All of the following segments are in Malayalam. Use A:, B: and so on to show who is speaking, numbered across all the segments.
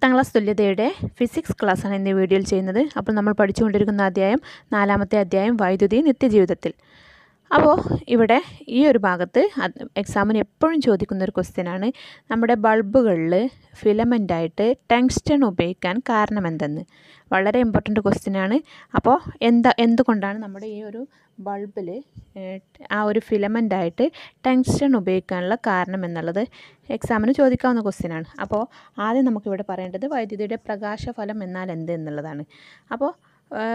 A: പത്താം ക്ലാസ് തുല്യതയുടെ ഫിസിക്സ് ക്ലാസ്സാണ് ഇന്ന് വീഡിയോയിൽ ചെയ്യുന്നത് അപ്പോൾ നമ്മൾ പഠിച്ചുകൊണ്ടിരിക്കുന്ന അധ്യായം നാലാമത്തെ അധ്യായം വൈദ്യുതി നിത്യജീവിതത്തിൽ അപ്പോൾ ഇവിടെ ഈ ഒരു ഭാഗത്ത് എക്സാമിന് എപ്പോഴും ചോദിക്കുന്ന ഒരു ക്വസ്റ്റ്യനാണ് നമ്മുടെ ബൾബുകളിൽ ഫിലമെൻ്റായിട്ട് ടെങ്സ്റ്റൺ ഉപയോഗിക്കാൻ കാരണം എന്തെന്ന് വളരെ ഇമ്പോർട്ടൻ്റ് ക്വസ്റ്റ്യനാണ് അപ്പോൾ എന്താ എന്തുകൊണ്ടാണ് നമ്മുടെ ഈ ഒരു ബൾബിൽ ആ ഒരു ഫിലമെൻ്റായിട്ട് ടെങ്സ്റ്റൺ ഉപയോഗിക്കാനുള്ള കാരണം എന്നുള്ളത് എക്സാമിന് ചോദിക്കാവുന്ന ക്വസ്റ്റ്യനാണ് അപ്പോൾ ആദ്യം നമുക്കിവിടെ പറയേണ്ടത് വൈദ്യുതിയുടെ പ്രകാശഫലം എന്നാൽ എന്ത് എന്നുള്ളതാണ് അപ്പോൾ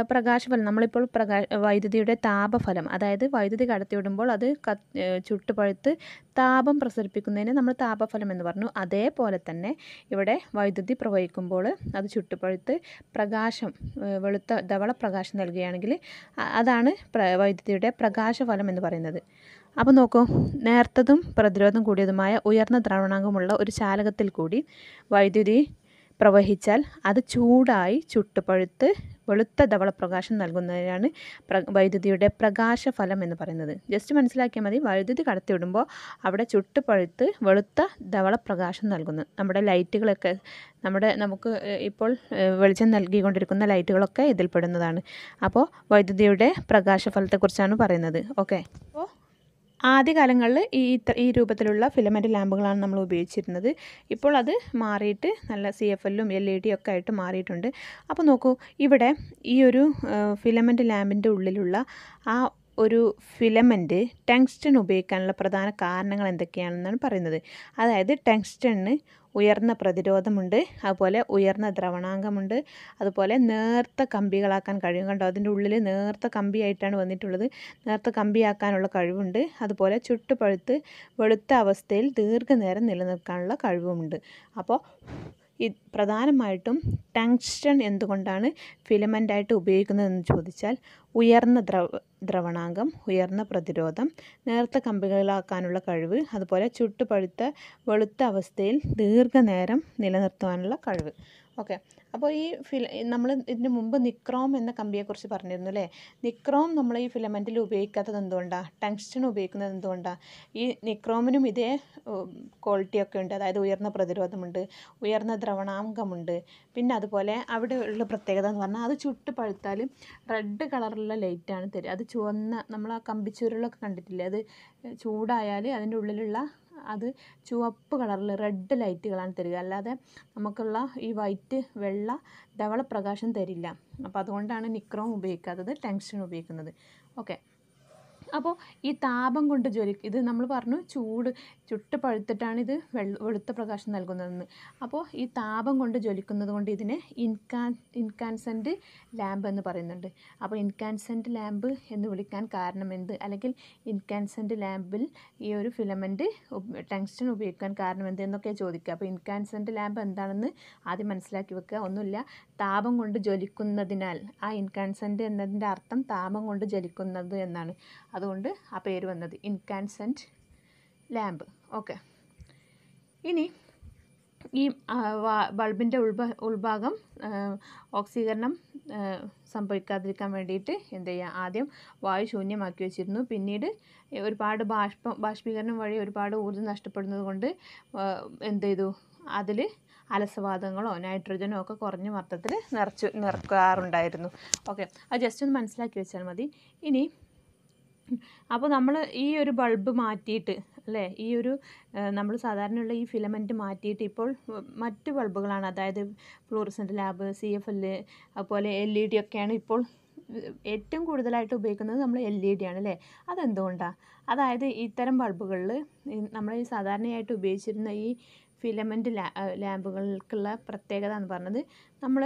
A: പ്രകാശഫലം നമ്മളിപ്പോൾ പ്രകാശ വൈദ്യുതിയുടെ താപഫലം അതായത് വൈദ്യുതി കടത്തിവിടുമ്പോൾ അത് ക ചുട്ടുപഴുത്ത് താപം പ്രസരിപ്പിക്കുന്നതിന് നമ്മൾ താപഫലം എന്ന് പറഞ്ഞു അതേപോലെ തന്നെ ഇവിടെ വൈദ്യുതി പ്രവഹിക്കുമ്പോൾ അത് ചുട്ടുപഴുത്ത് പ്രകാശം വെളുത്ത ധവള പ്രകാശം നൽകുകയാണെങ്കിൽ അതാണ് വൈദ്യുതിയുടെ പ്രകാശഫലം എന്ന് പറയുന്നത് അപ്പോൾ നോക്കൂ നേർത്തതും പ്രതിരോധം കൂടിയതുമായ ഉയർന്ന ദ്രവണാംഗമുള്ള ഒരു ചാലകത്തിൽ കൂടി വൈദ്യുതി പ്രവഹിച്ചാൽ അത് ചൂടായി ചുട്ടുപഴുത്ത് വെളുത്ത പ്രകാശം നൽകുന്നതിനാണ് പ്ര വൈദ്യുതിയുടെ പ്രകാശഫലം എന്ന് പറയുന്നത് ജസ്റ്റ് മനസ്സിലാക്കിയാൽ മതി വൈദ്യുതി കടത്തിവിടുമ്പോൾ അവിടെ ചുട്ടുപഴുത്ത് വെളുത്ത പ്രകാശം നൽകുന്നു നമ്മുടെ ലൈറ്റുകളൊക്കെ നമ്മുടെ നമുക്ക് ഇപ്പോൾ വെളിച്ചം നൽകിക്കൊണ്ടിരിക്കുന്ന ലൈറ്റുകളൊക്കെ ഇതിൽപ്പെടുന്നതാണ് അപ്പോൾ വൈദ്യുതിയുടെ പ്രകാശഫലത്തെക്കുറിച്ചാണ് പറയുന്നത് ഓക്കെ അപ്പോൾ ആദ്യകാലങ്ങളിൽ ഈ ഈ രൂപത്തിലുള്ള ഫിലമെൻ്റ് ലാമ്പുകളാണ് നമ്മൾ ഉപയോഗിച്ചിരുന്നത് ഇപ്പോൾ അത് മാറിയിട്ട് നല്ല സി എഫ് എല്ലും എൽ ഇ ഡി ഒക്കെ ആയിട്ട് മാറിയിട്ടുണ്ട് അപ്പോൾ നോക്കൂ ഇവിടെ ഈ ഒരു ഫിലമെൻ്റ് ലാമ്പിൻ്റെ ഉള്ളിലുള്ള ആ ഒരു ഫിലമെൻ്റ് ടെങ്സ്റ്റൺ ഉപയോഗിക്കാനുള്ള പ്രധാന കാരണങ്ങൾ എന്തൊക്കെയാണെന്നാണ് പറയുന്നത് അതായത് ടെങ്സ്റ്റണ് ഉയർന്ന പ്രതിരോധമുണ്ട് അതുപോലെ ഉയർന്ന ദ്രവണാങ്കമുണ്ട് അതുപോലെ നേർത്ത കമ്പികളാക്കാൻ കഴിയും കണ്ടോ അതിൻ്റെ ഉള്ളിൽ നേർത്ത കമ്പിയായിട്ടാണ് വന്നിട്ടുള്ളത് നേർത്ത കമ്പിയാക്കാനുള്ള കഴിവുണ്ട് അതുപോലെ ചുട്ടുപഴുത്ത് വെളുത്ത അവസ്ഥയിൽ ദീർഘനേരം നിലനിൽക്കാനുള്ള കഴിവുമുണ്ട് അപ്പോൾ ഇത് പ്രധാനമായിട്ടും ടങ്സ്റ്റൺ എന്തുകൊണ്ടാണ് ഫിലമെൻ്റായിട്ട് ഉപയോഗിക്കുന്നതെന്ന് ചോദിച്ചാൽ ഉയർന്ന ദ്രവ ദ്രവണാങ്കം ഉയർന്ന പ്രതിരോധം നേർത്ത കമ്പികളാക്കാനുള്ള കഴിവ് അതുപോലെ ചുട്ടുപഴുത്ത വെളുത്ത അവസ്ഥയിൽ ദീർഘനേരം നിലനിർത്തുവാനുള്ള കഴിവ് ഓക്കെ അപ്പോൾ ഈ ഫില നമ്മൾ ഇതിന് മുമ്പ് നിക്രോം എന്ന കമ്പിയെക്കുറിച്ച് പറഞ്ഞിരുന്നു അല്ലേ നിക്രോം നമ്മൾ ഈ ഫിലമെൻറ്റിൽ ഉപയോഗിക്കാത്തത് എന്തുകൊണ്ടാണ് ടങ്സ്റ്റൺ ഉപയോഗിക്കുന്നത് എന്തുകൊണ്ടാണ് ഈ നിക്രോമിനും ഇതേ ക്വാളിറ്റിയൊക്കെ ഉണ്ട് അതായത് ഉയർന്ന പ്രതിരോധമുണ്ട് ഉയർന്ന ദ്രവണാംഗമുണ്ട് പിന്നെ അതുപോലെ അവിടെയുള്ള പ്രത്യേകത എന്ന് പറഞ്ഞാൽ അത് ചുട്ട് റെഡ് കളറിൽ കളറുള്ള ലൈറ്റാണ് തരിക അത് ചുവന്ന നമ്മൾ ആ കമ്പിച്ചുരുളൊക്കെ കണ്ടിട്ടില്ലേ അത് ചൂടായാൽ അതിൻ്റെ ഉള്ളിലുള്ള അത് ചുവപ്പ് കളറിൽ റെഡ് ലൈറ്റുകളാണ് തരിക അല്ലാതെ നമുക്കുള്ള ഈ വൈറ്റ് വെള്ള ധവള പ്രകാശം തരില്ല അപ്പോൾ അതുകൊണ്ടാണ് നിക്രോം ഉപയോഗിക്കാത്തത് ടെൻഷൻ ഉപയോഗിക്കുന്നത് ഓക്കെ അപ്പോൾ ഈ താപം കൊണ്ട് ജ്വലി ഇത് നമ്മൾ പറഞ്ഞു ചൂട് ചുട്ട് പഴുത്തിട്ടാണ് ഇത് വെള്ള വെളുത്ത പ്രകാശം നൽകുന്നതെന്ന് അപ്പോൾ ഈ താപം കൊണ്ട് ജ്വലിക്കുന്നത് കൊണ്ട് ഇതിനെ ഇൻകാൻ ഇൻകാൻസെൻ്റ് ലാമ്പ് എന്ന് പറയുന്നുണ്ട് അപ്പോൾ ഇൻകാൻസെൻ്റ് ലാമ്പ് എന്ന് വിളിക്കാൻ കാരണം എന്ത് അല്ലെങ്കിൽ ഇൻകാൻസെൻ്റ് ലാമ്പിൽ ഈ ഒരു ഫിലമെൻ്റ് ടങ്സ്റ്റൺ ഉപയോഗിക്കാൻ കാരണം എന്ത് എന്നൊക്കെ ചോദിക്കുക അപ്പോൾ ഇൻകാൻസെൻ്റ് ലാമ്പ് എന്താണെന്ന് ആദ്യം മനസ്സിലാക്കി വെക്കുക ഒന്നുമില്ല താപം കൊണ്ട് ജ്വലിക്കുന്നതിനാൽ ആ ഇൻകാൻസെൻ്റ് എന്നതിൻ്റെ അർത്ഥം താപം കൊണ്ട് ജ്വലിക്കുന്നത് എന്നാണ് അതുകൊണ്ട് ആ പേര് വന്നത് ഇൻകാൻസെൻറ്റ് ലാമ്പ് ഓക്കെ ഇനി ഈ ബൾബിൻ്റെ ഉൾഭ ഉൾഭാഗം ഓക്സീകരണം സംഭവിക്കാതിരിക്കാൻ വേണ്ടിയിട്ട് എന്ത് ചെയ്യുക ആദ്യം വായു ശൂന്യമാക്കി വെച്ചിരുന്നു പിന്നീട് ഒരുപാട് ബാഷ്പ ബാഷ്പീകരണം വഴി ഒരുപാട് ഊർജ്ജം നഷ്ടപ്പെടുന്നത് കൊണ്ട് എന്ത് ചെയ്തു അതിൽ അലസവാദങ്ങളോ നൈട്രജനോ ഒക്കെ കുറഞ്ഞ മർദ്ദത്തിൽ നിറച്ചു നിറക്കാറുണ്ടായിരുന്നു ഓക്കെ അത് ജസ്റ്റ് ഒന്ന് മനസ്സിലാക്കി വെച്ചാൽ മതി ഇനി അപ്പോൾ നമ്മൾ ഈ ഒരു ബൾബ് മാറ്റിയിട്ട് അല്ലേ ഈ ഒരു നമ്മൾ സാധാരണയുള്ള ഈ ഫിലമെൻ്റ് മാറ്റിയിട്ട് ഇപ്പോൾ മറ്റ് ബൾബുകളാണ് അതായത് fluorescent lamp C F L അതുപോലെ എൽ ഇ ഡി ഒക്കെയാണ് ഇപ്പോൾ ഏറ്റവും കൂടുതലായിട്ട് ഉപയോഗിക്കുന്നത് നമ്മൾ എൽ ഇ ഡി ആണ് അല്ലേ അതെന്തുകൊണ്ടാണ് അതായത് ഇത്തരം ബൾബുകളിൽ നമ്മൾ ഈ സാധാരണയായിട്ട് ഉപയോഗിച്ചിരുന്ന ഈ ഫിലമെൻ്റ് ലാ ലാമ്പുകൾക്കുള്ള പ്രത്യേകത എന്ന് പറഞ്ഞത് നമ്മൾ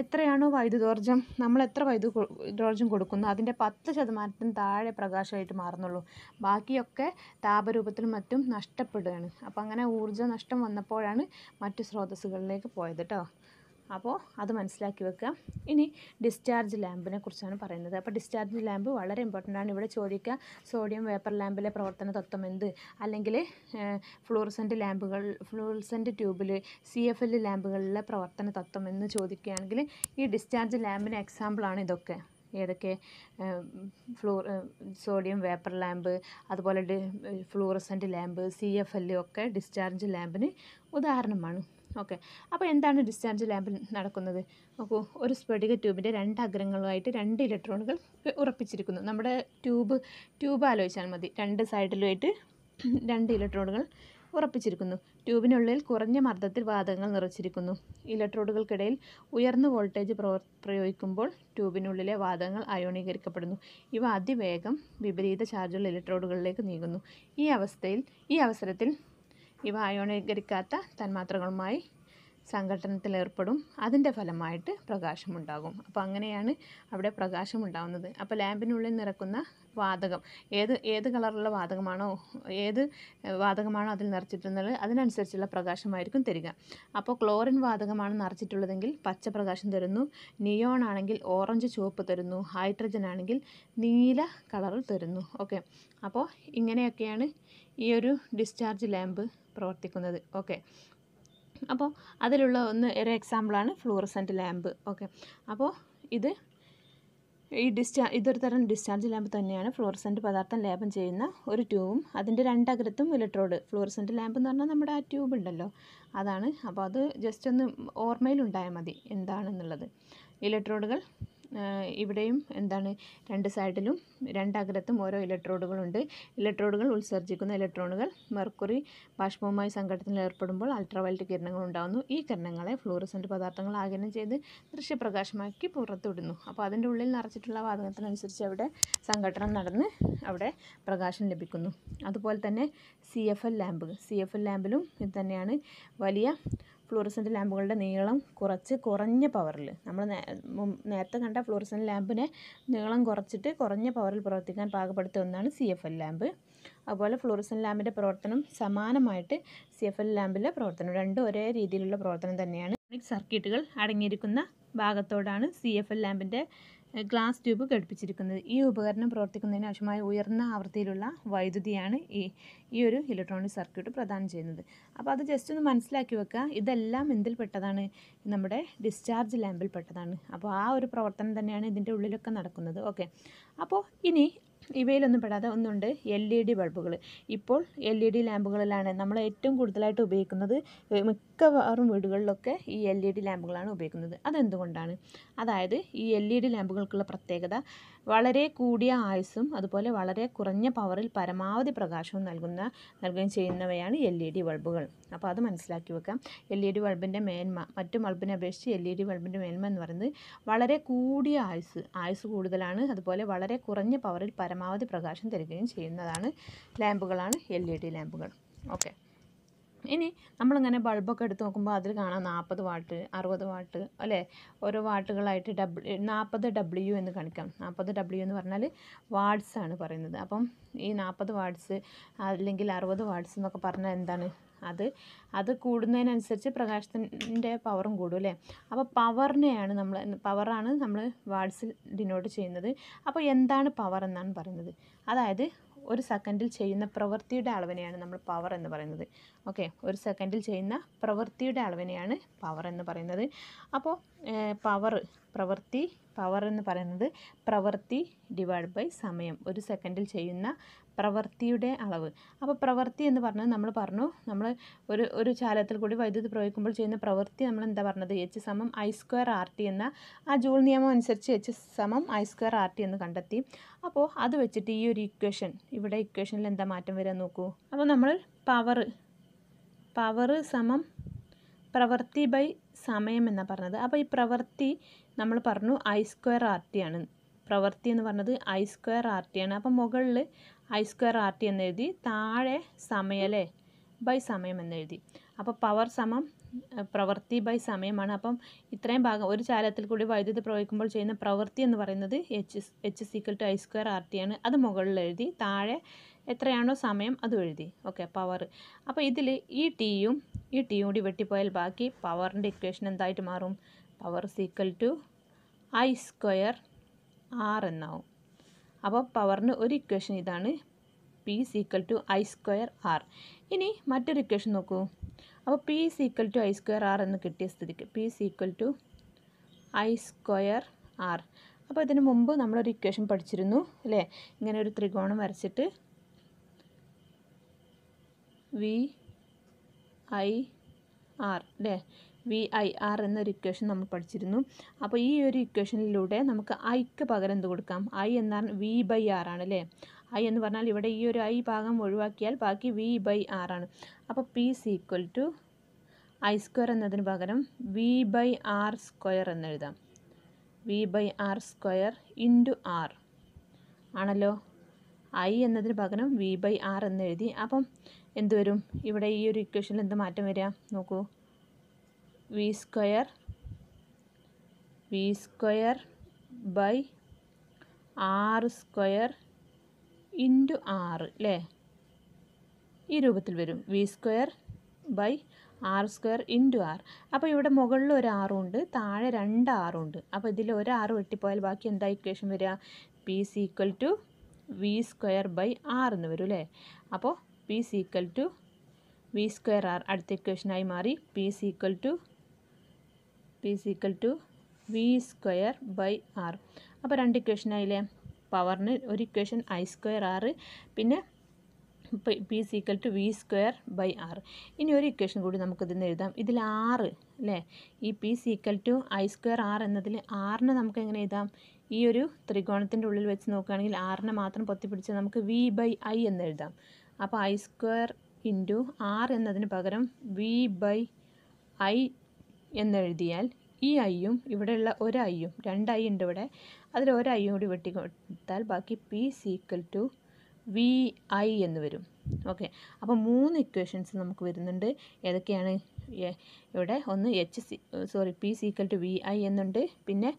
A: എത്രയാണോ വൈദ്യുതോർജ്ജം നമ്മൾ എത്ര വൈദ്യുതോർജ്ജം കൊടുക്കുന്നു അതിൻ്റെ പത്ത് ശതമാനത്തിന് താഴെ പ്രകാശമായിട്ട് മാറുന്നുള്ളൂ ബാക്കിയൊക്കെ താപരൂപത്തിലും മറ്റും നഷ്ടപ്പെടുകയാണ് അപ്പോൾ അങ്ങനെ ഊർജ്ജ നഷ്ടം വന്നപ്പോഴാണ് മറ്റു സ്രോതസ്സുകളിലേക്ക് പോയത് കേട്ടോ അപ്പോൾ അത് മനസ്സിലാക്കി വെക്കുക ഇനി ഡിസ്ചാർജ് ലാമ്പിനെ കുറിച്ചാണ് പറയുന്നത് അപ്പോൾ ഡിസ്ചാർജ് ലാമ്പ് വളരെ ഇമ്പോർട്ടൻ്റ് ആണ് ഇവിടെ ചോദിക്കുക സോഡിയം വേപ്പർ ലാമ്പിലെ പ്രവർത്തന തത്വം എന്ത് അല്ലെങ്കിൽ ഫ്ലൂറസെൻ്റ് ലാമ്പുകൾ ഫ്ലൂറസെൻ്റ് ട്യൂബിൽ സി എഫ് എൽ ലാമ്പുകളിലെ പ്രവർത്തന തത്വം എന്ന് ചോദിക്കുകയാണെങ്കിൽ ഈ ഡിസ്ചാർജ് ലാമ്പിന് എക്സാമ്പിളാണ് ഇതൊക്കെ ഏതൊക്കെ ഫ്ലൂ സോഡിയം വേപ്പർ ലാമ്പ് അതുപോലെ fluorescent lamp C F L ഒക്കെ ഡിസ്ചാർജ് ലാമ്പിന് ഉദാഹരണമാണ് ഓക്കെ അപ്പോൾ എന്താണ് ഡിസ്ചാർജ് ലാബിൽ നടക്കുന്നത് നോക്കൂ ഒരു സ്ഫടിക ട്യൂബിൻ്റെ രണ്ട് അഗ്രങ്ങളുമായിട്ട് രണ്ട് ഇലക്ട്രോണുകൾ ഉറപ്പിച്ചിരിക്കുന്നു നമ്മുടെ ട്യൂബ് ട്യൂബ് ആലോചിച്ചാൽ മതി രണ്ട് സൈഡിലുമായിട്ട് രണ്ട് ഇലക്ട്രോണുകൾ ഉറപ്പിച്ചിരിക്കുന്നു ട്യൂബിനുള്ളിൽ കുറഞ്ഞ മർദ്ദത്തിൽ വാതകങ്ങൾ നിറച്ചിരിക്കുന്നു ഇലക്ട്രോഡുകൾക്കിടയിൽ ഉയർന്ന വോൾട്ടേജ് പ്രയോഗിക്കുമ്പോൾ ട്യൂബിനുള്ളിലെ വാതകങ്ങൾ അയോണീകരിക്കപ്പെടുന്നു ഇവ അതിവേഗം വിപരീത ചാർജുള്ള ഇലക്ട്രോഡുകളിലേക്ക് നീങ്ങുന്നു ഈ അവസ്ഥയിൽ ഈ അവസരത്തിൽ ഇവ അയോണീകരിക്കാത്ത തന്മാത്രകളുമായി സംഘട്ടനത്തിലേർപ്പെടും അതിൻ്റെ ഫലമായിട്ട് പ്രകാശമുണ്ടാകും അപ്പോൾ അങ്ങനെയാണ് അവിടെ പ്രകാശമുണ്ടാകുന്നത് അപ്പോൾ ലാമ്പിനുള്ളിൽ നിറക്കുന്ന വാതകം ഏത് ഏത് കളറുള്ള വാതകമാണോ ഏത് വാതകമാണോ അതിൽ നിറച്ചിട്ടുള്ളത് അതിനനുസരിച്ചുള്ള പ്രകാശമായിരിക്കും തരിക അപ്പോൾ ക്ലോറിൻ വാതകമാണ് നിറച്ചിട്ടുള്ളതെങ്കിൽ പച്ച പ്രകാശം തരുന്നു നിയോൺ ആണെങ്കിൽ ഓറഞ്ച് ചുവപ്പ് തരുന്നു ഹൈഡ്രജൻ ആണെങ്കിൽ നീല കളറിൽ തരുന്നു ഓക്കെ അപ്പോൾ ഇങ്ങനെയൊക്കെയാണ് ഈ ഒരു ഡിസ്ചാർജ് ലാമ്പ് പ്രവർത്തിക്കുന്നത് ഓക്കെ അപ്പോൾ അതിലുള്ള ഒന്ന് ഒരു എക്സാമ്പിളാണ് ഫ്ലൂറസെൻ്റ് ലാമ്പ് ഓക്കെ അപ്പോൾ ഇത് ഈ ഡിസ്ചാർ ഇതൊരു തരം ഡിസ്ചാർജ് ലാമ്പ് തന്നെയാണ് ഫ്ലൂറസെൻ്റ് പദാർത്ഥം ലേപം ചെയ്യുന്ന ഒരു ട്യൂബും അതിൻ്റെ രണ്ടകരത്തും ഇലക്ട്രോഡ് ഫ്ലൂറസെൻ്റ് ലാമ്പ് എന്ന് പറഞ്ഞാൽ നമ്മുടെ ആ ട്യൂബ് ഉണ്ടല്ലോ അതാണ് അപ്പോൾ അത് ജസ്റ്റ് ഒന്ന് ഓർമ്മയിലുണ്ടായാൽ മതി എന്താണെന്നുള്ളത് ഇലക്ട്രോഡുകൾ ഇവിടെയും എന്താണ് രണ്ട് സൈഡിലും രണ്ടകലത്തും ഓരോ ഇലക്ട്രോഡുകളുണ്ട് ഇലക്ട്രോഡുകൾ ഉത്സർജിക്കുന്ന ഇലക്ട്രോണുകൾ മെർക്കുറി ബാഷ്പവുമായി സംഘടത്തിൽ ഏർപ്പെടുമ്പോൾ അൾട്രാവയലറ്റ് കിരണങ്ങൾ ഉണ്ടാകുന്നു ഈ കിരണങ്ങളെ ഫ്ലൂറസൻ്റ് പദാർത്ഥങ്ങൾ ആകിരണം ചെയ്ത് ദൃശ്യപ്രകാശമാക്കി പുറത്തുവിടുന്നു അപ്പോൾ അതിൻ്റെ ഉള്ളിൽ നിറച്ചിട്ടുള്ള വാതകത്തിനനുസരിച്ച് അവിടെ സംഘടനം നടന്ന് അവിടെ പ്രകാശം ലഭിക്കുന്നു അതുപോലെ തന്നെ C F L lamp C F L ലാമ്പിലും ഇത് തന്നെയാണ് വലിയ ഫ്ലൂറസെൻ്റ് ലാമ്പുകളുടെ നീളം കുറച്ച് കുറഞ്ഞ പവറിൽ നമ്മൾ നേരത്തെ കണ്ട ഫ്ലൂറസെൻ്റ് ലാമ്പിനെ നീളം കുറച്ചിട്ട് കുറഞ്ഞ പവറിൽ പ്രവർത്തിക്കാൻ പാകപ്പെടുത്തിയ ഒന്നാണ് സി എഫ് എൽ ലാമ്പ് അതുപോലെ ഫ്ലൂറസെൻ്റ് ലാമ്പിൻ്റെ പ്രവർത്തനം സമാനമായിട്ട് സി എഫ് എൽ ലാമ്പിലെ പ്രവർത്തനം രണ്ടും ഒരേ രീതിയിലുള്ള പ്രവർത്തനം തന്നെയാണ് സർക്യൂട്ടുകൾ അടങ്ങിയിരിക്കുന്ന ഭാഗത്തോടാണ് സി എഫ് എൽ ലാമ്പിൻ്റെ ഗ്ലാസ് ട്യൂബ് ഘടിപ്പിച്ചിരിക്കുന്നത് ഈ ഉപകരണം പ്രവർത്തിക്കുന്നതിന് ആവശ്യമായ ഉയർന്ന ആവൃത്തിയിലുള്ള വൈദ്യുതിയാണ് ഈ ഈ ഒരു ഇലക്ട്രോണിക് സർക്യൂട്ട് പ്രദാനം ചെയ്യുന്നത് അപ്പോൾ അത് ജസ്റ്റ് ഒന്ന് മനസ്സിലാക്കി വെക്കുക ഇതെല്ലാം എന്തിൽ പെട്ടതാണ് നമ്മുടെ ഡിസ്ചാർജ് ലാമ്പിൽ പെട്ടതാണ് അപ്പോൾ ആ ഒരു പ്രവർത്തനം തന്നെയാണ് ഇതിൻ്റെ ഉള്ളിലൊക്കെ നടക്കുന്നത് ഓക്കെ അപ്പോൾ ഇനി ഇവയിലൊന്നും പെടാതെ ഒന്നുണ്ട് എൽ ഇ ഡി ബൾബുകൾ ഇപ്പോൾ എൽ ഇ ഡി ലാമ്പുകളിലാണ് നമ്മൾ ഏറ്റവും കൂടുതലായിട്ട് ഉപയോഗിക്കുന്നത് മിക്കവാറും വീടുകളിലൊക്കെ ഈ എൽ ഇ ഡി ലാമ്പുകളാണ് ഉപയോഗിക്കുന്നത് അതെന്തുകൊണ്ടാണ് അതായത് ഈ എൽ ഇ ഡി ലാമ്പുകൾക്കുള്ള പ്രത്യേകത വളരെ കൂടിയ ആയുസ്സും അതുപോലെ വളരെ കുറഞ്ഞ പവറിൽ പരമാവധി പ്രകാശവും നൽകുന്ന നൽകുകയും ചെയ്യുന്നവയാണ് എൽ ഇ ഡി ബൾബുകൾ അപ്പോൾ അത് മനസ്സിലാക്കി വെക്കാം എൽ ഇ ഡി ബൾബിൻ്റെ മേന്മ മറ്റു ബൾബിനെ അപേക്ഷിച്ച് എൽ ഇ ഡി ബൾബിൻ്റെ മേന്മ എന്ന് പറയുന്നത് വളരെ കൂടിയ ആയുസ് ആയുസ് കൂടുതലാണ് അതുപോലെ വളരെ കുറഞ്ഞ പവറിൽ പരമാവധി പരമാവധി പ്രകാശം തരികയും ചെയ്യുന്നതാണ് ലാമ്പുകളാണ് എൽ ഇ ഡി ലാമ്പുകൾ ഓക്കെ ഇനി നമ്മളിങ്ങനെ ബൾബൊക്കെ എടുത്ത് നോക്കുമ്പോൾ അതിൽ കാണാം നാൽപ്പത് വാട്ട് അറുപത് വാട്ട് അല്ലേ ഓരോ വാട്ടുകളായിട്ട് ഡബ്ല്യു നാൽപ്പത് ഡബ്ല്യു എന്ന് കാണിക്കാം നാൽപ്പത് ഡബ്ല്യു എന്ന് പറഞ്ഞാൽ വാട്സ് ആണ് പറയുന്നത് അപ്പം ഈ നാൽപ്പത് വാട്സ് അല്ലെങ്കിൽ അറുപത് വാട്സ് എന്നൊക്കെ പറഞ്ഞാൽ എന്താണ് അത് അത് കൂടുന്നതിനനുസരിച്ച് പ്രകാശത്തിൻ്റെ പവറും കൂടും അല്ലേ അപ്പോൾ പവറിനെയാണ് നമ്മൾ പവറാണ് നമ്മൾ വാട്സ് ഡിനോട്ട് ചെയ്യുന്നത് അപ്പോൾ എന്താണ് പവർ എന്നാണ് പറയുന്നത് അതായത് ഒരു സെക്കൻഡിൽ ചെയ്യുന്ന പ്രവൃത്തിയുടെ അളവിനെയാണ് നമ്മൾ പവർ എന്ന് പറയുന്നത് ഓക്കെ ഒരു സെക്കൻഡിൽ ചെയ്യുന്ന പ്രവൃത്തിയുടെ അളവിനെയാണ് പവർ എന്ന് പറയുന്നത് അപ്പോൾ പവർ പ്രവൃത്തി പവർ എന്ന് പറയുന്നത് പ്രവൃത്തി ഡിവൈഡ് ബൈ സമയം ഒരു സെക്കൻഡിൽ ചെയ്യുന്ന പ്രവൃത്തിയുടെ അളവ് അപ്പോൾ പ്രവൃത്തി എന്ന് പറഞ്ഞാൽ നമ്മൾ പറഞ്ഞു നമ്മൾ ഒരു ഒരു ചാലത്തിൽ കൂടി വൈദ്യുതി പ്രയോഗിക്കുമ്പോൾ ചെയ്യുന്ന പ്രവൃത്തി നമ്മൾ എന്താ പറഞ്ഞത് എച്ച് സമം ഐ സ്ക്വയർ ആർ ടി എന്ന ആ ജൂൾ നിയമം അനുസരിച്ച് എച്ച് സമം ഐ സ്ക്വയർ ആർ ടി എന്ന് കണ്ടെത്തി അപ്പോൾ അത് വെച്ചിട്ട് ഈ ഒരു ഇക്വേഷൻ ഇവിടെ ഇക്വേഷനിൽ എന്താ മാറ്റം വരാൻ നോക്കൂ അപ്പോൾ നമ്മൾ പവർ പവർ സമം പ്രവൃത്തി ബൈ സമയം എന്നാണ് പറഞ്ഞത് അപ്പോൾ ഈ പ്രവൃത്തി നമ്മൾ പറഞ്ഞു ഐ സ്ക്വയർ ആർ ടി ആണ് പ്രവൃത്തി എന്ന് പറഞ്ഞത് ഐ സ്ക്വയർ ആർ ടി ആണ് അപ്പോൾ മുകളിൽ ഐ സ്ക്വയർ ആർ ടി എഴുതി താഴെ സമയല്ലേ ബൈ സമയം എന്ന് എഴുതി അപ്പോൾ പവർ സമം പ്രവൃത്തി ബൈ സമയമാണ് അപ്പം ഇത്രയും ഭാഗം ഒരു ചാലത്തിൽ കൂടി വൈദ്യുതി പ്രവഹിക്കുമ്പോൾ ചെയ്യുന്ന പ്രവൃത്തി എന്ന് പറയുന്നത് H H is equal to I square R T ആണ് അത് മുകളിൽ എഴുതി താഴെ എത്രയാണോ സമയം അതും എഴുതി ഓക്കെ പവർ അപ്പോൾ ഇതിൽ ഈ ടീയും ഈ ടിയും കൂടി വെട്ടിപ്പോയാൽ ബാക്കി പവറിൻ്റെ ഇക്വേഷൻ എന്തായിട്ട് മാറും power is equal to I square R എന്നാവും അപ്പോൾ പവറിന് ഒരു ഇക്വേഷൻ ഇതാണ് P is equal to I square R ഇനി മറ്റൊരു ഇക്വേഷൻ നോക്കൂ അപ്പോൾ P is equal to I square R എന്ന് കിട്ടിയ സ്ഥിതിക്ക് P is equal to I square R അപ്പോൾ ഇതിന് മുമ്പ് നമ്മളൊരു ഇക്വേഷൻ പഠിച്ചിരുന്നു അല്ലേ ഇങ്ങനെ ഒരു ത്രികോണം വരച്ചിട്ട് വി ഐ ആർ അല്ലേ വി ഐ ആർ എന്നൊരു ഇക്വേഷൻ നമ്മൾ പഠിച്ചിരുന്നു അപ്പോൾ ഈ ഒരു ഇക്വേഷനിലൂടെ നമുക്ക് ഐക്ക് പകരം എന്ത് കൊടുക്കാം ഐ എന്ന് പറഞ്ഞാൽ വി ബൈ ആർ ആണ് അല്ലേ ഐ എന്ന് പറഞ്ഞാൽ ഇവിടെ ഈ ഒരു ഐ ഭാഗം ഒഴിവാക്കിയാൽ ബാക്കി വി ബൈ ആർ ആണ് അപ്പോൾ P is equal to I square എന്നതിന് പകരം വി ബൈ ആർ സ്ക്വയർ എന്നെഴുതാം V by R square into R ആണല്ലോ ഐ എന്നതിന് പകരം വി ബൈ ആർ എന്നെഴുതി അപ്പം എന്ത് വരും ഇവിടെ ഈ ഒരു ഇക്വേഷനിൽ എന്ത് മാറ്റം വരിക നോക്കൂ V square V square by R square into R അല്ലേ ഈ രൂപത്തിൽ വരും V square by R square into R അപ്പോൾ ഇവിടെ മുകളിൽ ഒരു ആറുണ്ട് താഴെ രണ്ട് ആറുണ്ട് അപ്പോൾ ഇതിൽ ഒരു വെട്ടിപ്പോയാൽ ബാക്കി എന്താ ഇക്വേഷൻ വരിക P is equal to V square by R എന്ന് വരും അല്ലേ അപ്പോൾ P is equal to V square R അടുത്ത ഇക്വേഷനായി മാറി P is equal to P is equal to V square by R അപ്പോൾ രണ്ട് ഇക്വേഷനായില്ലേ പവറിന് ഒരു ഇക്വേഷൻ ഐ സ്ക്വയർ ആർ പിന്നെ P is equal to V square by R ഇനി ഒരു ഇക്വേഷൻ കൂടി നിന്ന് എഴുതാം ഇതിൽ ആറ് അല്ലേ ഈ P is equal to I square R എന്നതിൽ ആറിന് നമുക്ക് എങ്ങനെ എഴുതാം ഈ ഒരു ത്രികോണത്തിൻ്റെ ഉള്ളിൽ വെച്ച് നോക്കുകയാണെങ്കിൽ ആറിനെ മാത്രം പൊത്തിപ്പിടിച്ച് നമുക്ക് വി ബൈ ഐ എന്ന് എഴുതാം അപ്പോൾ ഐ സ്ക്വയർ ഇൻറ്റു ആർ എന്നതിന് പകരം വി ബൈ ഐ എന്നെഴുതിയാൽ ഈ ഐയും ഇവിടെയുള്ള ഒരു ഐയും രണ്ട് ഐ ഉണ്ട് ഇവിടെ അതിൽ ഒരു ഐയും കൂടി വെട്ടി കൊടുത്താൽ ബാക്കി P is equal to V I എന്ന് വരും ഓക്കെ അപ്പോൾ മൂന്ന് ഇക്വേഷൻസ് നമുക്ക് വരുന്നുണ്ട് ഏതൊക്കെയാണ് ഇവിടെ ഒന്ന് H is sorry P is equal to V I എന്നുണ്ട് പിന്നെ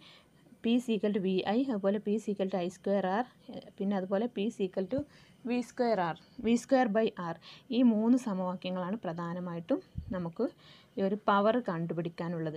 A: P is equal to V I അതുപോലെ P is equal to I square R പിന്നെ അതുപോലെ P is equal to V square R V square by R ഈ മൂന്ന് സമവാക്യങ്ങളാണ് പ്രധാനമായിട്ടും നമുക്ക് ഈ ഒരു പവർ കണ്ടുപിടിക്കാനുള്ളത്